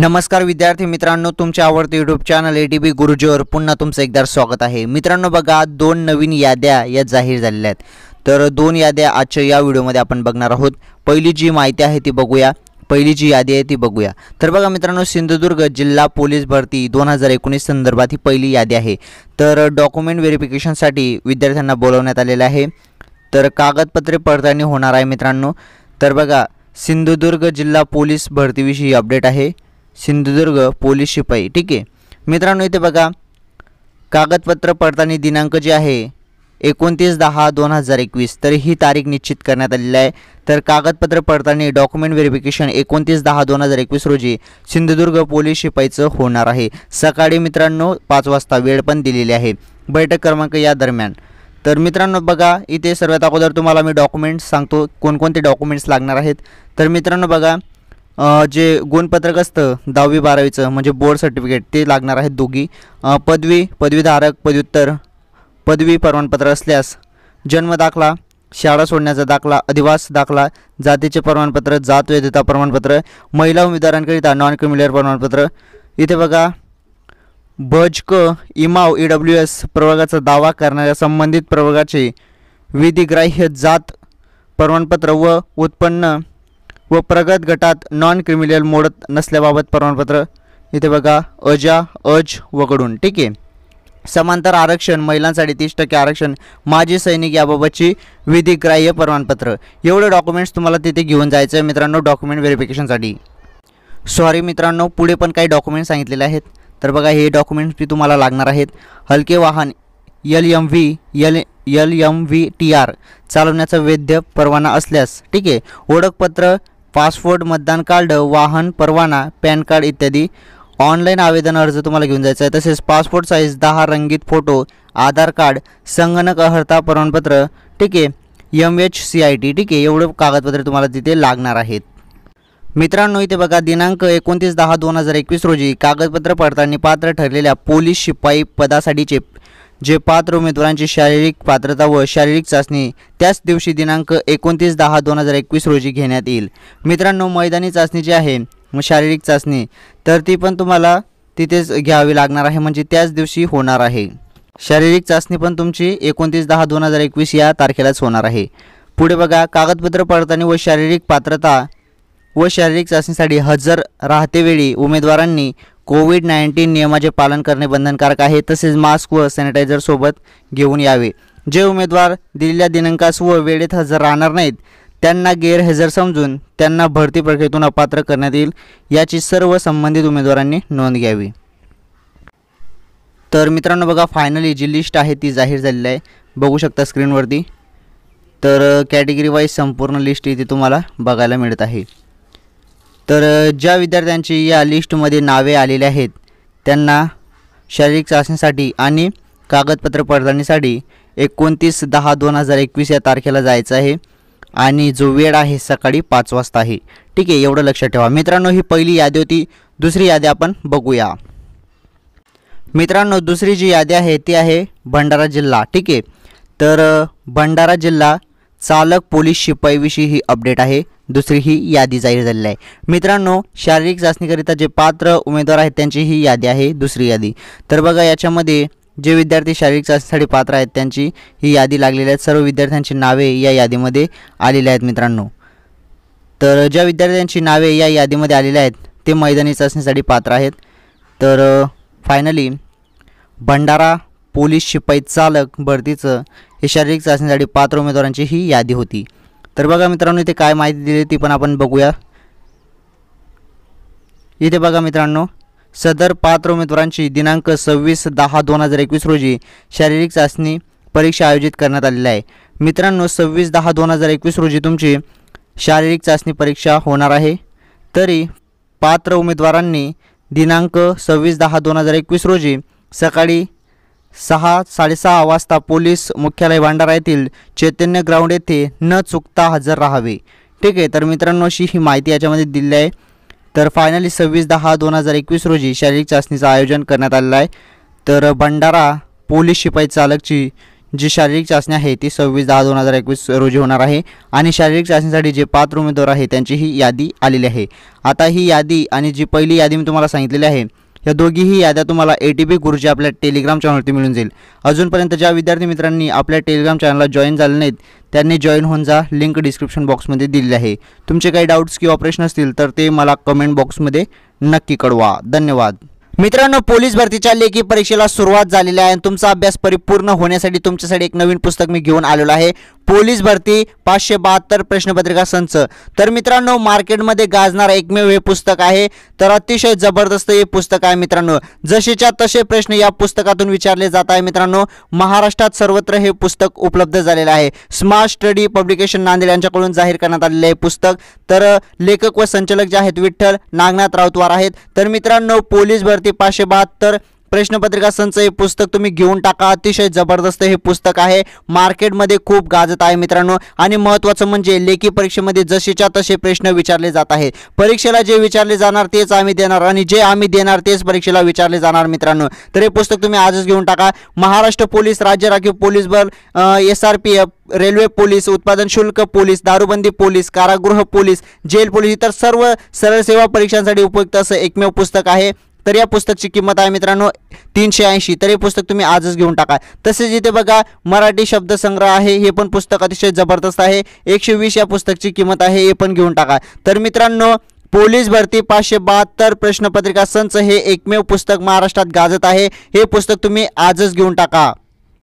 नमस्कार विद्यार्थी मित्रांनो तुमच्या आवडते YouTube channel A T B गुरुजीवर पुन्हा तुमचं एकदा स्वागत आहे मित्रांनो बघा दोन नवीन याद्या या जाहीर झालेल्या आहेत तर दोन याद्या आजच्या या व्हिडिओमध्ये आपण बघणार आहोत पहिली जी माहिती आहे ती बघूया पहिली जी यादी आहे ती बघूया तर बघा मित्रांनो सिंधुदुर्ग जिल्हा पोलीस भरती दोन हजार एकोणीस संदर्भात ही पहिली यादी आहे तर डॉक्युमेंट व्हेरिफिकेशनसाठी विद्यार्थ्यांना बोलवण्यात आलेलं आहे तर कागदपत्रे पडताळणी होणार आहे मित्रांनो तर बघा सिंधुदुर्ग जिल्हा पोलीस भरतीविषयी अपडेट आहे सिंधुदुर्ग पोलीस शिपाई ठीक आहे मित्रांनो इथे बघा कागदपत्र पडताळणी दिनांक जे आहे एकोणतीस दहा दोन हजार एकवीस तर ही तारीख निश्चित करण्यात आलेली आहे तर कागदपत्र पडताळणी डॉक्युमेंट व्हेरिफिकेशन एकोणतीस दहा दोन हजार एकवीस रोजी सिंधुदुर्ग पोलीस शिपाईचं होणार आहे सकाळी मित्रांनो पाच वाजता वेळ पण दिलेली आहे बैठक क्रमांक या दरम्यान तर मित्रांनो बघा इथे सर्वात अगोदर तुम्हाला मी डॉक्युमेंट्स सांगतो कोणकोणते डॉक्युमेंट्स लागणार आहेत तर मित्रांनो बघा जे गुणपत्रक असतं दहावी बारावीचं म्हणजे बोर्ड सर्टिफिकेट ते लागणार आहेत दोघी पदवी पदवीधारक पदव्युत्तर पदवी प्रमाणपत्र असल्यास जन्म दाखला शाळा सोडण्याचा दाखला अधिवास दाखला जातीचे प्रमाणपत्र जात वैधता प्रमाणपत्र महिला उमेदवारांकरिता नॉन क्रिमिनल प्रमाणपत्र इथे बघा भजक इमाव ई डब्ल्यू एस प्रवर्गाचा दावा करणाऱ्या संबंधित प्रवर्गाचे विधिग्राह्य जात प्रमाणपत्र व उत्पन्न व प्रगत गटात नॉन क्रिमिनल मोडत नसल्याबाबत प्रमाणपत्र इथे बघा अजा अज वगडून ठीक आहे समांतर आरक्षण महिलांसाठी तीस टक्के आरक्षण माजी सैनिक याबाबतची विधिग्राह्य प्रमाणपत्र एवढे डॉक्युमेंट्स तुम्हाला तिथे घेऊन जायचं आहे मित्रांनो डॉक्युमेंट व्हेरिफिकेशनसाठी सॉरी मित्रांनो पुढे पण काही डॉक्युमेंट सांगितलेले आहेत तर बघा हे डॉक्युमेंट्स बी तुम्हाला लागणार आहेत हलके वाहन L M V L L M V T R चालवण्याचा वैद्य परवाना असल्यास ठीक आहे ओळखपत्र पासपोर्ट मतदान कार्ड वाहन परवाना पॅन कार्ड इत्यादी ऑनलाईन आवेदन अर्ज तुम्हाला घेऊन जायचा आहे तसेच पासपोर्ट साईज दहा रंगीत फोटो आधार कार्ड संगणक अर्हता प्रमाणपत्र ठीक आहे M H C I T ठीक आहे एवढं कागदपत्र तुम्हाला तिथे लागणार आहेत मित्रांनो इथे बघा दिनांक एकोणतीस दहा दोन हजार एकवीस रोजी कागदपत्र पडताळणी पात्र ठरलेल्या पोलीस शिपाई पदासाठीचे जे पात्र उमेदवारांची शारीरिक पात्रता व शारीरिक चाचणी त्याच दिवशी दिनांक एकोणतीस दहा दोन हजार एकवीस रोजी घेण्यात येईल मित्रांनो मैदानी चाचणी जी आहे शारीरिक चाचणी तर ती पण तुम्हाला तिथेच घ्यावी लागणार आहे म्हणजे त्याच दिवशी होणार आहे शारीरिक चाचणी पण तुमची एकोणतीस दहा दोन हजार एकवीस या तारखेलाच होणार आहे पुढे बघा कागदपत्र पडताळणी व शारीरिक पात्रता व शारीरिक चाचणीसाठी हजर राहतेवेळी उमेदवारांनी कोविड नाईन्टीन नियमाचे पालन करणे बंधनकारक आहे तसेच मास्क व सॅनिटायझरसोबत सोबत घेऊन यावे जे उमेदवार दिलेल्या दिनांकास व वेळेत हजर राहणार नाहीत त्यांना गैरहजर समजून त्यांना भरती प्रक्रियेतून अपात्र करण्यात येईल याची सर्व संबंधित उमेदवारांनी नोंद घ्यावी तर मित्रांनो बघा फायनली जी लिस्ट आहे ती जाहीर झालेली आहे बघू शकता स्क्रीनवरती तर कॅटेगरी uh, वाईज संपूर्ण लिस्ट इथे तुम्हाला बघायला मिळत आहे तर ज्या विद्यार्थ्यांची या लिस्टमध्ये नावे आलेली आहेत त्यांना शारीरिक चाचणीसाठी आणि कागदपत्र पडताळणीसाठी एकोणतीस दहा दोन हजार एकवीस या तारखेला जायचं आहे आणि जो वेळ आहे सकाळी पाच वाजता आहे ठीक आहे एवढं लक्षात ठेवा मित्रांनो ही पहिली यादी होती दुसरी यादी आपण बघूया मित्रांनो दुसरी जी यादी आहे ती आहे भंडारा जिल्हा ठीक आहे तर भंडारा जिल्हा चालक पोलीस शिपाईविषयी ही अपडेट आहे दुसरी ही यादी जाहीर झालेली आहे मित्रांनो शारीरिक चाचणीकरिता जे पात्र उमेदवार आहेत त्यांची ही यादी आहे दुसरी यादी तर बघा याच्यामध्ये जे विद्यार्थी शारीरिक चाचणीसाठी पात्र आहेत त्यांची ही यादी लागलेली आहेत सर्व विद्यार्थ्यांची नावे या यादीमध्ये आलेली आहेत मित्रांनो तर ज्या विद्यार्थ्यांची नावे या यादीमध्ये आलेली आहेत ते मैदानी चाचणीसाठी पात्र आहेत तर फायनली भंडारा पोलीस शिपाई चालक भरतीचं हे शारीरिक चाचणीसाठी पात्र उमेदवारांची ही यादी होती तर बघा मित्रांनो इथे काय माहिती दिली ती पण आपण बघूया इथे बघा मित्रांनो सदर पात्र उमेदवारांची दिनांक सव्वीस दहा दोन हजार एकवीस रोजी शारीरिक चाचणी परीक्षा आयोजित करण्यात आलेली आहे मित्रांनो सव्वीस दहा दोन हजार एकवीस रोजी तुमची शारीरिक चाचणी परीक्षा होणार आहे तरी पात्र उमेदवारांनी दिनांक सव्वीस दहा दोन हजार एकवीस रोजी सकाळी सहा साडेसहा वाजता पोलीस मुख्यालय भांडारा येथील चैतन्य ग्राउंड येथे न चुकता हजर राहावे ठीक आहे तर मित्रांनो अशी ही माहिती याच्यामध्ये दिली आहे तर फायनली सव्वीस दहा दोन हजार एकवीस रोजी शारीरिक चाचणीचं आयोजन करण्यात आलेलं आहे तर भंडारा पोलीस शिपाई चालकची जी शारीरिक चाचणी आहे ती सव्वीस दहा दोन हजार एकवीस रोजी होणार आहे आणि शारीरिक चाचणीसाठी जे पात्र उमेदवार आहे त्यांची ही यादी आलेली आहे आता ही यादी आणि जी पहिली यादी मी तुम्हाला सांगितलेली आहे या दोघीही याद्या तुम्हाला ए टी गुरुजी आपल्या टेलिग्राम चॅनलवरती मिळून जाईल अजूनपर्यंत ज्या विद्यार्थी मित्रांनी आपल्या टेलिग्राम चॅनलला जॉईन झाले नाहीत त्यांनी जॉईन होऊन जा लिंक डिस्क्रिप्शन बॉक्समध्ये दिलेले आहे तुमचे काही डाऊट्स किंवा ऑपरेशन असतील तर ते मला कमेंट बॉक्समध्ये नक्की कळवा धन्यवाद मित्रांनो पोलीस भरतीच्या लेखी परीक्षेला सुरुवात झालेली आहे आणि तुमचा अभ्यास परिपूर्ण होण्यासाठी तुमच्यासाठी एक नवीन पुस्तक मी घेऊन आलेलो आहे पोलीस भरती पाचशे बहात्तर प्रश्नपत्रिका संच तर मित्रांनो मार्केटमध्ये गाजणारं एकमेव हे पुस्तक आहे तर अतिशय जबरदस्त हे पुस्तक आहे मित्रांनो जसेच्या तसे प्रश्न या पुस्तकातून विचारले जात आहे मित्रांनो महाराष्ट्रात सर्वत्र हे पुस्तक उपलब्ध झालेलं आहे स्मार्ट स्टडी पब्लिकेशन नांदेड यांच्याकडून जाहीर करण्यात आलेलं आहे पुस्तक तर लेखक व संचालक जे आहेत विठ्ठल नागनाथ राऊतवार आहेत तर मित्रांनो पोलीस भरती पाचशे बहात्तर प्रश्नपत्रिका संच हे पुस्तक तुम्ही घेऊन टाका अतिशय जबरदस्त हे पुस्तक आहे मार्केटमध्ये खूप गाजत आहे मित्रांनो आणि महत्त्वाचं म्हणजे लेखी परीक्षेमध्ये जसेच्या तसे प्रश्न विचारले जात आहेत परीक्षेला जे विचारले जाणार तेच आम्ही देणार आणि जे आम्ही देणार तेच परीक्षेला विचारले जाणार मित्रांनो तर हे पुस्तक तुम्ही आजच घेऊन टाका महाराष्ट्र पोलीस राज्य राखीव पोलीस बल S R P F railway police उत्पादन शुल्क पोलीस दारूबंदी पोलीस कारागृह पोलीस जेल पोलीस इतर सर्व सरळ सेवा परीक्षांसाठी उपयुक्त असं एकमेव पुस्तक आहे तर या पुस्तकची किंमत आहे मित्रांनो तीनशे ऐंशी तर हे पुस्तक तुम्ही आजच घेऊन टाका तसेच इथे बघा मराठी शब्दसंग्रह आहे हे पण पुस्तक अतिशय जबरदस्त आहे एकशे वीस या पुस्तकची किंमत आहे हे पण घेऊन टाका तर मित्रांनो पोलीस भरती पाचशे बहात्तर प्रश्नपत्रिका संच हे एकमेव पुस्तक महाराष्ट्रात गाजत आहे हे पुस्तक तुम्ही आजच घेऊन टाका